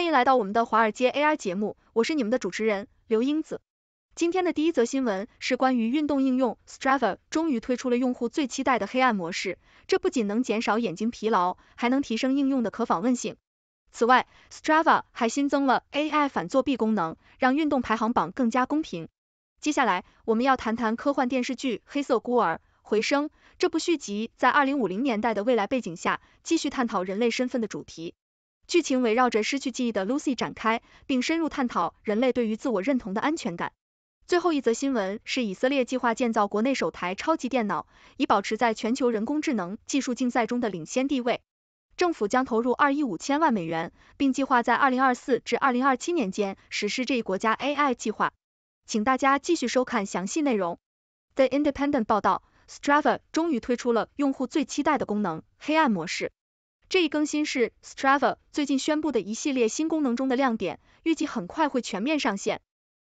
欢迎来到我们的华尔街 AI 节目，我是你们的主持人刘英子。今天的第一则新闻是关于运动应用 Strava，终于推出了用户最期待的黑暗模式，这不仅能减少眼睛疲劳，还能提升应用的可访问性。此外，Strava 还新增了 AI 反作弊功能，让运动排行榜更加公平。接下来，我们要谈谈科幻电视剧《黑色孤儿》回声，这部续集在二零五零年代的未来背景下，继续探讨人类身份的主题。剧情围绕着失去记忆的 Lucy 展开，并深入探讨人类对于自我认同的安全感。最后一则新闻是以色列计划建造国内首台超级电脑，以保持在全球人工智能技术竞赛中的领先地位。政府将投入二亿五千万美元，并计划在二零二四至二零二七年间实施这一国家 AI 计划。请大家继续收看详细内容。The Independent 报道，Strava 终于推出了用户最期待的功能——黑暗模式。这一更新是 Strava 最近宣布的一系列新功能中的亮点，预计很快会全面上线。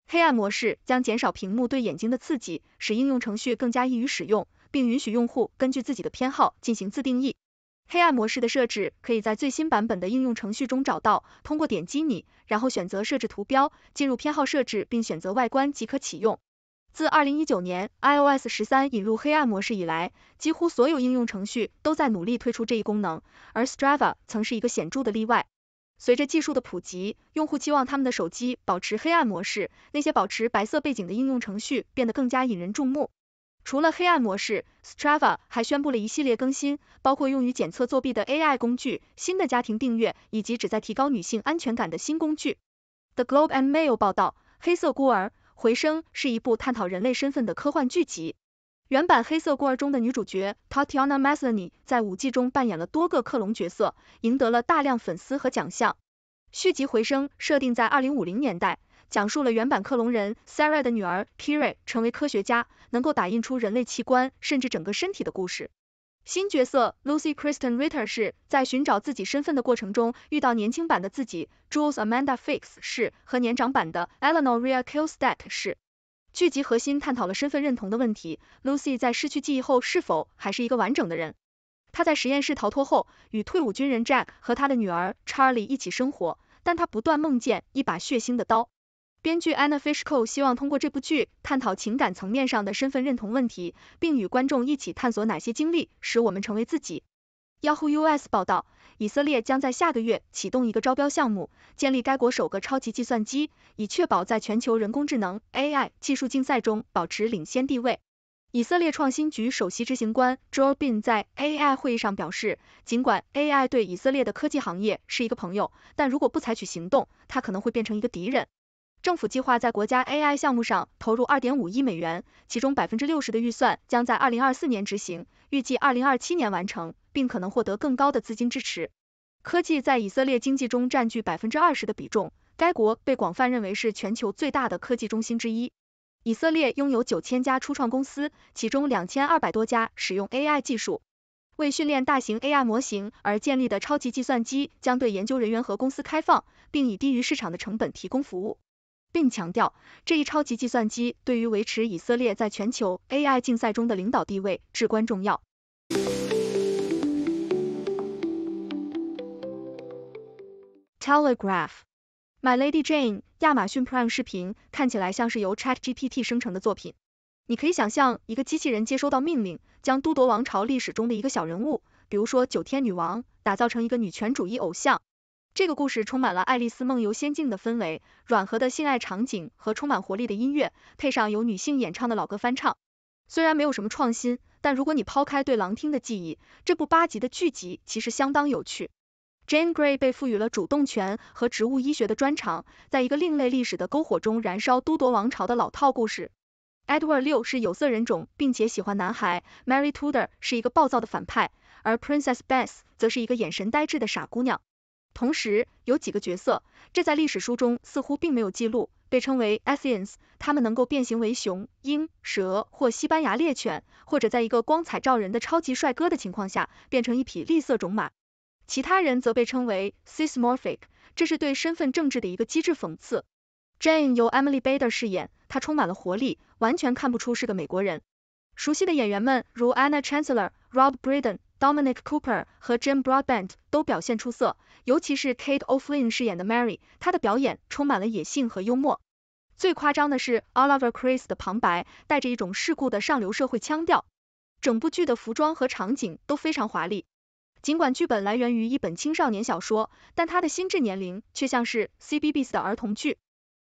黑暗模式将减少屏幕对眼睛的刺激，使应用程序更加易于使用，并允许用户根据自己的偏好进行自定义。黑暗模式的设置可以在最新版本的应用程序中找到，通过点击你，然后选择设置图标，进入偏好设置并选择外观即可启用。自二零一九年 iOS 十三引入黑暗模式以来，几乎所有应用程序都在努力推出这一功能，而 Strava 曾是一个显著的例外。随着技术的普及，用户期望他们的手机保持黑暗模式，那些保持白色背景的应用程序变得更加引人注目。除了黑暗模式，Strava 还宣布了一系列更新，包括用于检测作弊的 AI 工具、新的家庭订阅，以及旨在提高女性安全感的新工具。The Globe and Mail 报道，黑色孤儿。《回声》是一部探讨人类身份的科幻剧集。原版《黑色孤儿》中的女主角 Tatiana Maslany 在五季中扮演了多个克隆角色，赢得了大量粉丝和奖项。续集《回声》设定在二零五零年代，讲述了原版克隆人 Sarah 的女儿 k i r i 成为科学家，能够打印出人类器官甚至整个身体的故事。新角色 Lucy Kristen Ritter 是在寻找自己身份的过程中遇到年轻版的自己，Jules Amanda Fix 是和年长版的 Eleanor Ria k i l s t a d t 是。剧集核心探讨了身份认同的问题，Lucy 在失去记忆后是否还是一个完整的人？她在实验室逃脱后，与退伍军人 Jack 和他的女儿 Charlie 一起生活，但她不断梦见一把血腥的刀。编剧 Anna Fishko 希望通过这部剧探讨情感层面上的身份认同问题，并与观众一起探索哪些经历使我们成为自己。Yahoo US 报道，以色列将在下个月启动一个招标项目，建立该国首个超级计算机，以确保在全球人工智能 AI 技术竞赛中保持领先地位。以色列创新局首席执行官 j o e Bin 在 AI 会议上表示，尽管 AI 对以色列的科技行业是一个朋友，但如果不采取行动，它可能会变成一个敌人。政府计划在国家 AI 项目上投入二点五亿美元，其中百分之六十的预算将在二零二四年执行，预计二零二七年完成，并可能获得更高的资金支持。科技在以色列经济中占据百分之二十的比重，该国被广泛认为是全球最大的科技中心之一。以色列拥有九千家初创公司，其中两千二百多家使用 AI 技术。为训练大型 AI 模型而建立的超级计算机将对研究人员和公司开放，并以低于市场的成本提供服务。并强调，这一超级计算机对于维持以色列在全球 AI 竞赛中的领导地位至关重要。Telegraph，My Lady Jane，亚马逊 Prime 视频看起来像是由 Chat GPT 生成的作品。你可以想象，一个机器人接收到命令，将都铎王朝历史中的一个小人物，比如说九天女王，打造成一个女权主义偶像。这个故事充满了《爱丽丝梦游仙境》的氛围，软和的性爱场景和充满活力的音乐，配上由女性演唱的老歌翻唱。虽然没有什么创新，但如果你抛开对狼听的记忆，这部八集的剧集其实相当有趣。Jane Grey 被赋予了主动权和植物医学的专长，在一个另类历史的篝火中燃烧都铎王朝的老套故事。Edward 六是有色人种，并且喜欢男孩；Mary Tudor 是一个暴躁的反派，而 Princess b e s s 则是一个眼神呆滞的傻姑娘。同时有几个角色，这在历史书中似乎并没有记录。被称为 Asians，他们能够变形为熊、鹰、蛇或西班牙猎犬，或者在一个光彩照人的超级帅哥的情况下变成一匹栗色种马。其他人则被称为 Sismorphic，这是对身份政治的一个机智讽刺。Jane 由 Emily Bader 饰演，她充满了活力，完全看不出是个美国人。熟悉的演员们如 Anna Chancellor、Rob b r y d e n Dominic Cooper 和 Jim Broadbent 都表现出色，尤其是 Kate o f l y n n 饰演的 Mary，她的表演充满了野性和幽默。最夸张的是 Oliver Chris 的旁白，带着一种世故的上流社会腔调。整部剧的服装和场景都非常华丽。尽管剧本来源于一本青少年小说，但他的心智年龄却像是 CBBS 的儿童剧。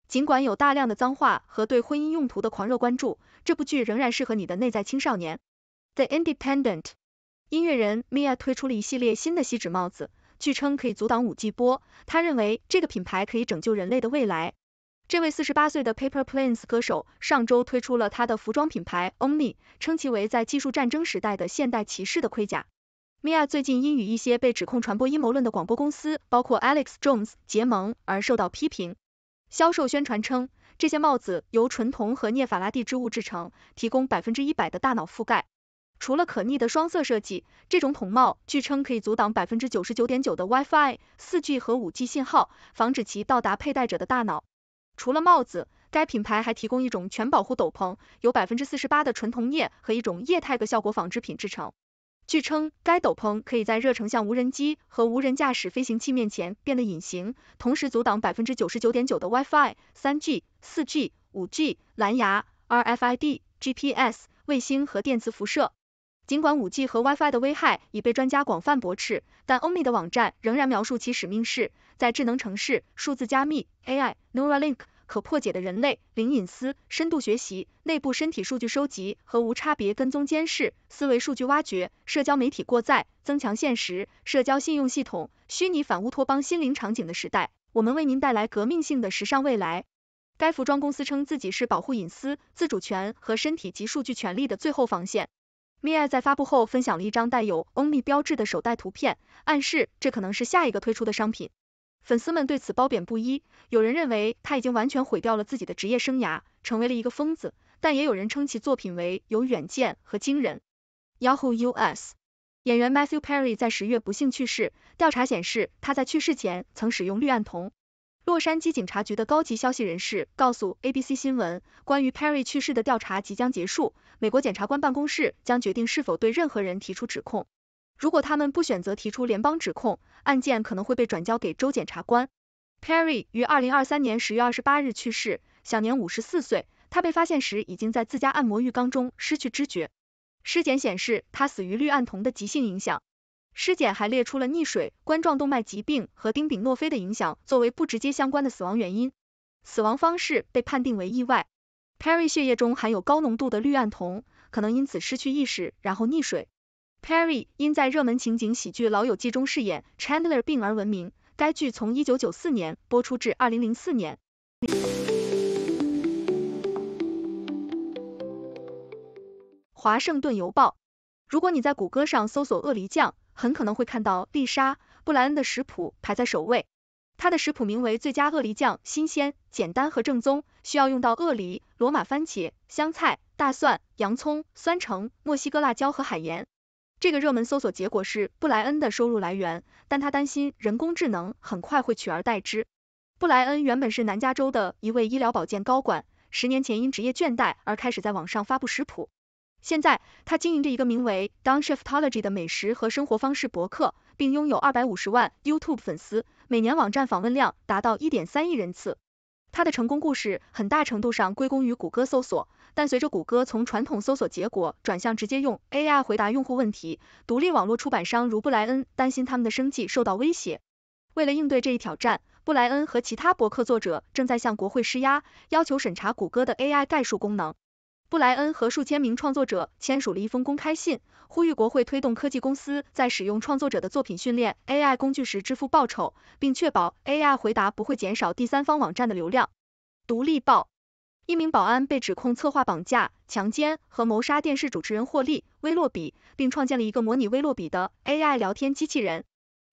尽管有大量的脏话和对婚姻用途的狂热关注，这部剧仍然适合你的内在青少年。The Independent。音乐人 Mia 推出了一系列新的锡纸帽子，据称可以阻挡五 G 波。他认为这个品牌可以拯救人类的未来。这位四十八岁的 Paper Planes 歌手上周推出了他的服装品牌 Only，称其为在技术战争时代的现代骑士的盔甲。Mia 最近因与一些被指控传播阴谋论的广播公司，包括 Alex Jones 结盟而受到批评。销售宣传称，这些帽子由纯铜和涅法拉第织物制成，提供百分之一百的大脑覆盖。除了可逆的双色设计，这种筒帽据称可以阻挡百分之九十九点九的 WiFi、四 G 和五 G 信号，防止其到达佩戴者的大脑。除了帽子，该品牌还提供一种全保护斗篷，由百分之四十八的纯铜镍和一种液态的效果纺织品制成。据称，该斗篷可以在热成像无人机和无人驾驶飞行器面前变得隐形，同时阻挡百分之九十九点九的 WiFi、三 G、四 G、五 G、蓝牙、R F I D、G P S、卫星和电磁辐射。尽管五 G 和 WiFi 的危害已被专家广泛驳斥，但 Only 的网站仍然描述其使命是，在智能城市、数字加密、AI、Neuralink、可破解的人类、零隐私、深度学习、内部身体数据收集和无差别跟踪监视、思维数据挖掘、社交媒体过载、增强现实、社交信用系统、虚拟反乌托邦心灵场景的时代，我们为您带来革命性的时尚未来。该服装公司称自己是保护隐私、自主权和身体及数据权利的最后防线。mi a 在发布后分享了一张带有 Only 标志的手袋图片，暗示这可能是下一个推出的商品。粉丝们对此褒贬不一，有人认为他已经完全毁掉了自己的职业生涯，成为了一个疯子，但也有人称其作品为有远见和惊人。Yahoo US 演员 Matthew Perry 在十月不幸去世，调查显示他在去世前曾使用氯胺酮。洛杉矶警察局的高级消息人士告诉 ABC 新闻，关于 Perry 去世的调查即将结束，美国检察官办公室将决定是否对任何人提出指控。如果他们不选择提出联邦指控，案件可能会被转交给州检察官。Perry 于二零二三年十月二十八日去世，享年五十四岁。他被发现时已经在自家按摩浴缸中失去知觉。尸检显示他死于氯胺酮的急性影响。尸检还列出了溺水、冠状动脉疾病和丁丙诺非的影响作为不直接相关的死亡原因，死亡方式被判定为意外。Perry 血液中含有高浓度的氯胺酮，可能因此失去意识，然后溺水。Perry 因在热门情景喜剧《老友记》中饰演 Chandler 病而闻名，该剧从一九九四年播出至二零零四年。华盛顿邮报，如果你在谷歌上搜索“鳄梨酱”。很可能会看到丽莎·布莱恩的食谱排在首位，他的食谱名为“最佳鳄梨酱”，新鲜、简单和正宗，需要用到鳄梨、罗马番茄、香菜、大蒜、洋葱、酸橙、墨西哥辣椒和海盐。这个热门搜索结果是布莱恩的收入来源，但他担心人工智能很快会取而代之。布莱恩原本是南加州的一位医疗保健高管，十年前因职业倦怠而开始在网上发布食谱。现在，他经营着一个名为 Don s h i f t o l o g y 的美食和生活方式博客，并拥有250万 YouTube 粉丝，每年网站访问量达到1.3亿人次。他的成功故事很大程度上归功于谷歌搜索，但随着谷歌从传统搜索结果转向直接用 AI 回答用户问题，独立网络出版商如布莱恩担心他们的生计受到威胁。为了应对这一挑战，布莱恩和其他博客作者正在向国会施压，要求审查谷歌的 AI 概述功能。布莱恩和数千名创作者签署了一封公开信，呼吁国会推动科技公司在使用创作者的作品训练 AI 工具时支付报酬，并确保 AI 回答不会减少第三方网站的流量。《独立报》一名保安被指控策划绑架、强奸和谋杀电视主持人霍利·威洛比，并创建了一个模拟威洛比的 AI 聊天机器人。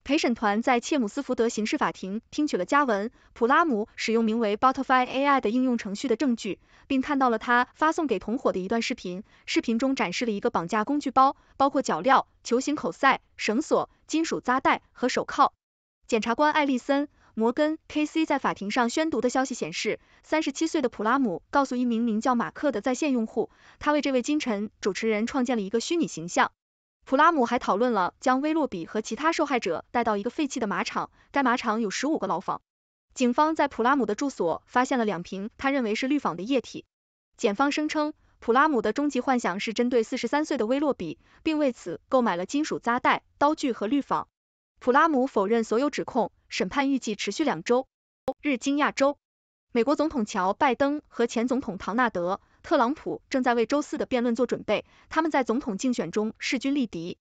陪审团在切姆斯福德刑事法庭听取了加文·普拉姆使用名为 Butterfly AI 的应用程序的证据，并看到了他发送给同伙的一段视频。视频中展示了一个绑架工具包，包括脚镣、球形口塞、绳索、金属扎带和手铐。检察官艾丽森·摩根 K.C. 在法庭上宣读的消息显示，三十七岁的普拉姆告诉一名名叫马克的在线用户，他为这位金晨主持人创建了一个虚拟形象。普拉姆还讨论了将威洛比和其他受害者带到一个废弃的马场，该马场有十五个牢房。警方在普拉姆的住所发现了两瓶他认为是氯仿的液体。检方声称，普拉姆的终极幻想是针对四十三岁的威洛比，并为此购买了金属扎带、刀具和氯仿。普拉姆否认所有指控。审判预计持续两周。日经亚洲，美国总统乔·拜登和前总统唐纳德。特朗普正在为周四的辩论做准备，他们在总统竞选中势均力敌。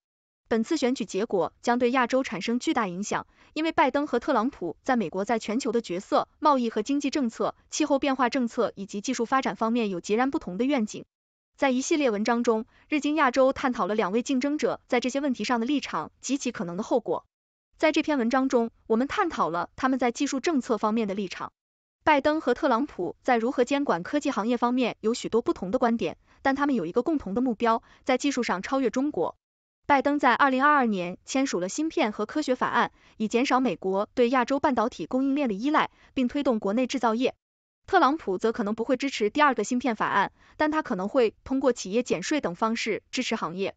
本次选举结果将对亚洲产生巨大影响，因为拜登和特朗普在美国在全球的角色、贸易和经济政策、气候变化政策以及技术发展方面有截然不同的愿景。在一系列文章中，日经亚洲探讨了两位竞争者在这些问题上的立场及其可能的后果。在这篇文章中，我们探讨了他们在技术政策方面的立场。拜登和特朗普在如何监管科技行业方面有许多不同的观点，但他们有一个共同的目标：在技术上超越中国。拜登在二零二二年签署了芯片和科学法案，以减少美国对亚洲半导体供应链的依赖，并推动国内制造业。特朗普则可能不会支持第二个芯片法案，但他可能会通过企业减税等方式支持行业。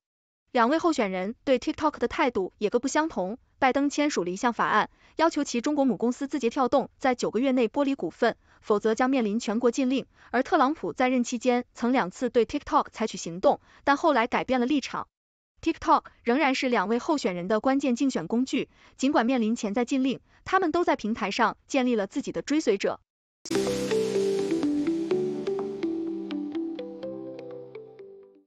两位候选人对 TikTok 的态度也各不相同。拜登签署了一项法案。要求其中国母公司字节跳动在九个月内剥离股份，否则将面临全国禁令。而特朗普在任期间曾两次对 TikTok 采取行动，但后来改变了立场。TikTok 仍然是两位候选人的关键竞选工具，尽管面临潜在禁令，他们都在平台上建立了自己的追随者。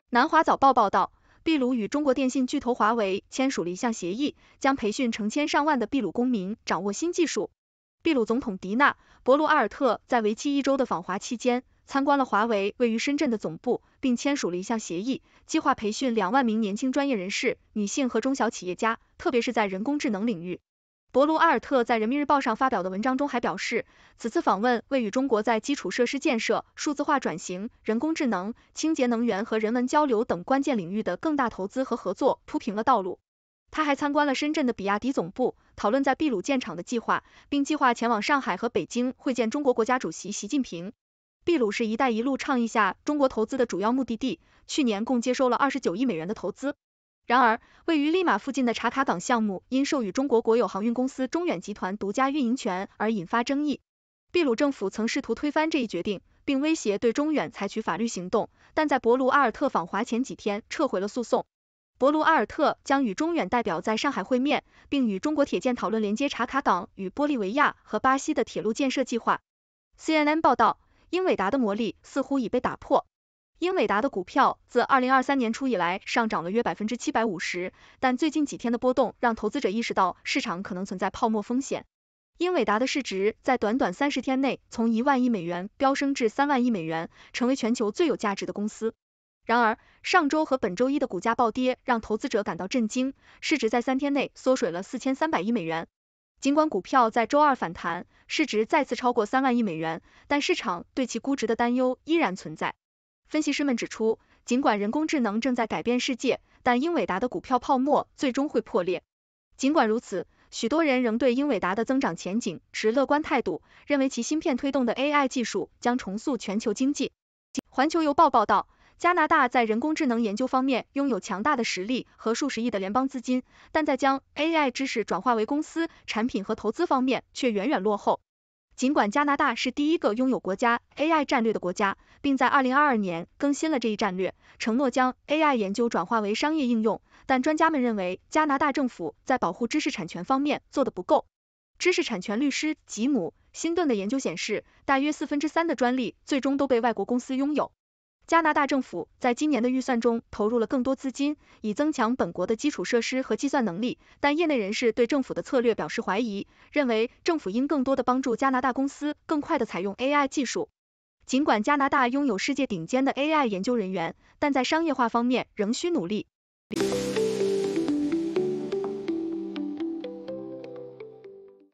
南华早报报道。秘鲁与中国电信巨头华为签署了一项协议，将培训成千上万的秘鲁公民掌握新技术。秘鲁总统迪纳·博鲁阿尔特在为期一周的访华期间，参观了华为位于深圳的总部，并签署了一项协议，计划培训两万名年轻专业人士、女性和中小企业家，特别是在人工智能领域。博卢阿尔特在《人民日报》上发表的文章中还表示，此次访问为与中国在基础设施建设、数字化转型、人工智能、清洁能源和人文交流等关键领域的更大投资和合作铺平了道路。他还参观了深圳的比亚迪总部，讨论在秘鲁建厂的计划，并计划前往上海和北京会见中国国家主席习近平。秘鲁是一带一路倡议下中国投资的主要目的地，去年共接收了二十九亿美元的投资。然而，位于利马附近的查卡港项目因授予中国国有航运公司中远集团独家运营权而引发争议。秘鲁政府曾试图推翻这一决定，并威胁对中远采取法律行动，但在博卢阿尔特访华前几天撤回了诉讼。博卢阿尔特将与中远代表在上海会面，并与中国铁建讨论连接查卡港与玻利维亚和巴西的铁路建设计划。CNN 报道，英伟达的魔力似乎已被打破。英伟达的股票自二零二三年初以来上涨了约百分之七百五十，但最近几天的波动让投资者意识到市场可能存在泡沫风险。英伟达的市值在短短三十天内从一万亿美元飙升至三万亿美元，成为全球最有价值的公司。然而，上周和本周一的股价暴跌让投资者感到震惊，市值在三天内缩水了四千三百亿美元。尽管股票在周二反弹，市值再次超过三万亿美元，但市场对其估值的担忧依然存在。分析师们指出，尽管人工智能正在改变世界，但英伟达的股票泡沫最终会破裂。尽管如此，许多人仍对英伟达的增长前景持乐观态度，认为其芯片推动的 AI 技术将重塑全球经济。环球邮报报道，加拿大在人工智能研究方面拥有强大的实力和数十亿的联邦资金，但在将 AI 知识转化为公司产品和投资方面却远远落后。尽管加拿大是第一个拥有国家 AI 战略的国家，并在2022年更新了这一战略，承诺将 AI 研究转化为商业应用，但专家们认为加拿大政府在保护知识产权方面做得不够。知识产权律师吉姆·辛顿的研究显示，大约四分之三的专利最终都被外国公司拥有。加拿大政府在今年的预算中投入了更多资金，以增强本国的基础设施和计算能力。但业内人士对政府的策略表示怀疑，认为政府应更多的帮助加拿大公司更快的采用 AI 技术。尽管加拿大拥有世界顶尖的 AI 研究人员，但在商业化方面仍需努力。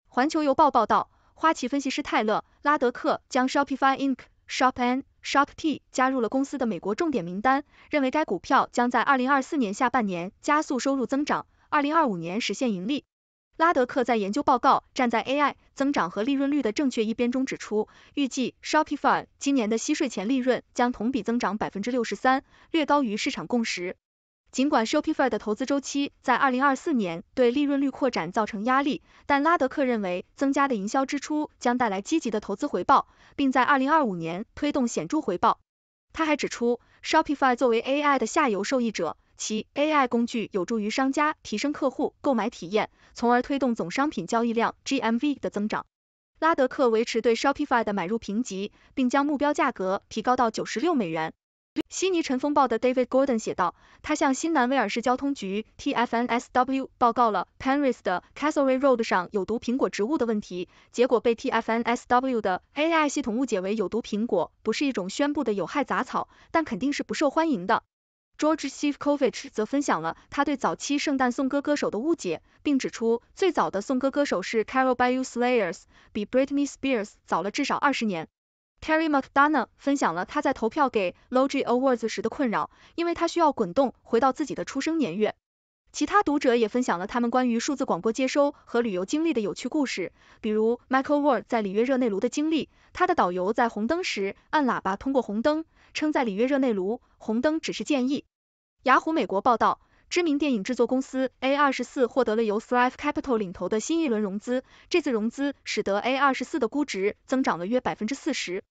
环球邮报报道，花旗分析师泰勒·拉德克将 Shopify Inc.、ShopN a。ShopT 加入了公司的美国重点名单，认为该股票将在二零二四年下半年加速收入增长，二零二五年实现盈利。拉德克在研究报告《站在 AI 增长和利润率的正确一边》中指出，预计 Shopify 今年的息税前利润将同比增长百分之六十三，略高于市场共识。尽管 Shopify 的投资周期在2024年对利润率扩展造成压力，但拉德克认为增加的营销支出将带来积极的投资回报，并在2025年推动显著回报。他还指出，Shopify 作为 AI 的下游受益者，其 AI 工具有助于商家提升客户购买体验，从而推动总商品交易量 GMV 的增长。拉德克维持对 Shopify 的买入评级，并将目标价格提高到96美元。悉尼尘风暴的 David Gordon 写道，他向新南威尔士交通局 TFNSW 报告了 Penrith 的 c a s t l e b r y Road 上有毒苹果植物的问题，结果被 TFNSW 的 AI 系统误解为有毒苹果，不是一种宣布的有害杂草，但肯定是不受欢迎的。George s i f k o v i c h 则分享了他对早期圣诞颂歌歌手的误解，并指出最早的颂歌歌手是 Carol b y u s l a y e r s 比 Britney Spears 早了至少二十年。Terry McDonough 分享了他在投票给 Logie Awards 时的困扰，因为他需要滚动回到自己的出生年月。其他读者也分享了他们关于数字广播接收和旅游经历的有趣故事，比如 Michael Ward 在里约热内卢的经历，他的导游在红灯时按喇叭通过红灯，称在里约热内卢红灯只是建议。雅虎美国报道。知名电影制作公司 A 二十四获得了由 Thrive Capital 领投的新一轮融资，这次融资使得 A 二十四的估值增长了约百分之四十。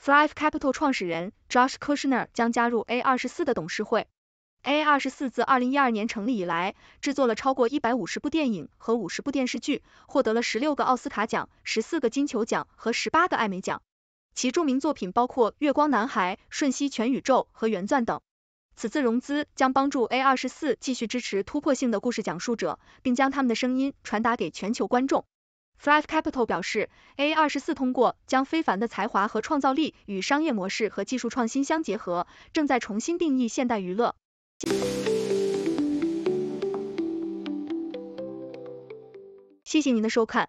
Thrive Capital 创始人 Josh Kushner 将加入 A 二十四的董事会。A 二十四自二零一二年成立以来，制作了超过一百五十部电影和五十部电视剧，获得了十六个奥斯卡奖、十四个金球奖和十八个艾美奖。其著名作品包括《月光男孩》、《瞬息全宇宙》和《原钻》等。此次融资将帮助 A 二十四继续支持突破性的故事讲述者，并将他们的声音传达给全球观众。Five Capital 表示，A 二十四通过将非凡的才华和创造力与商业模式和技术创新相结合，正在重新定义现代娱乐。谢谢您的收看。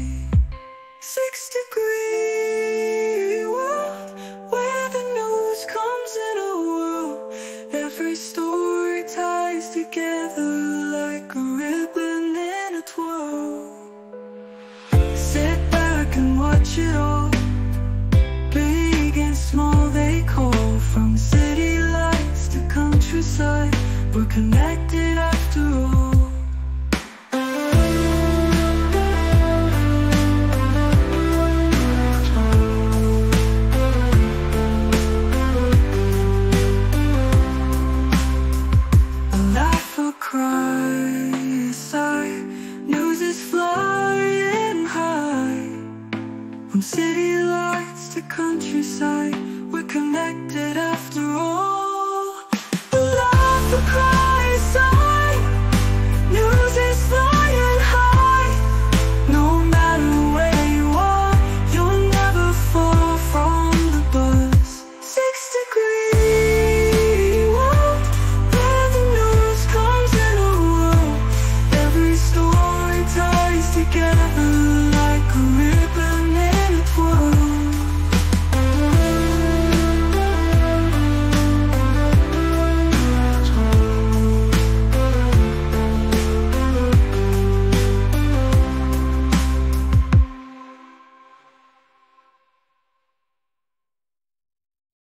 We're connected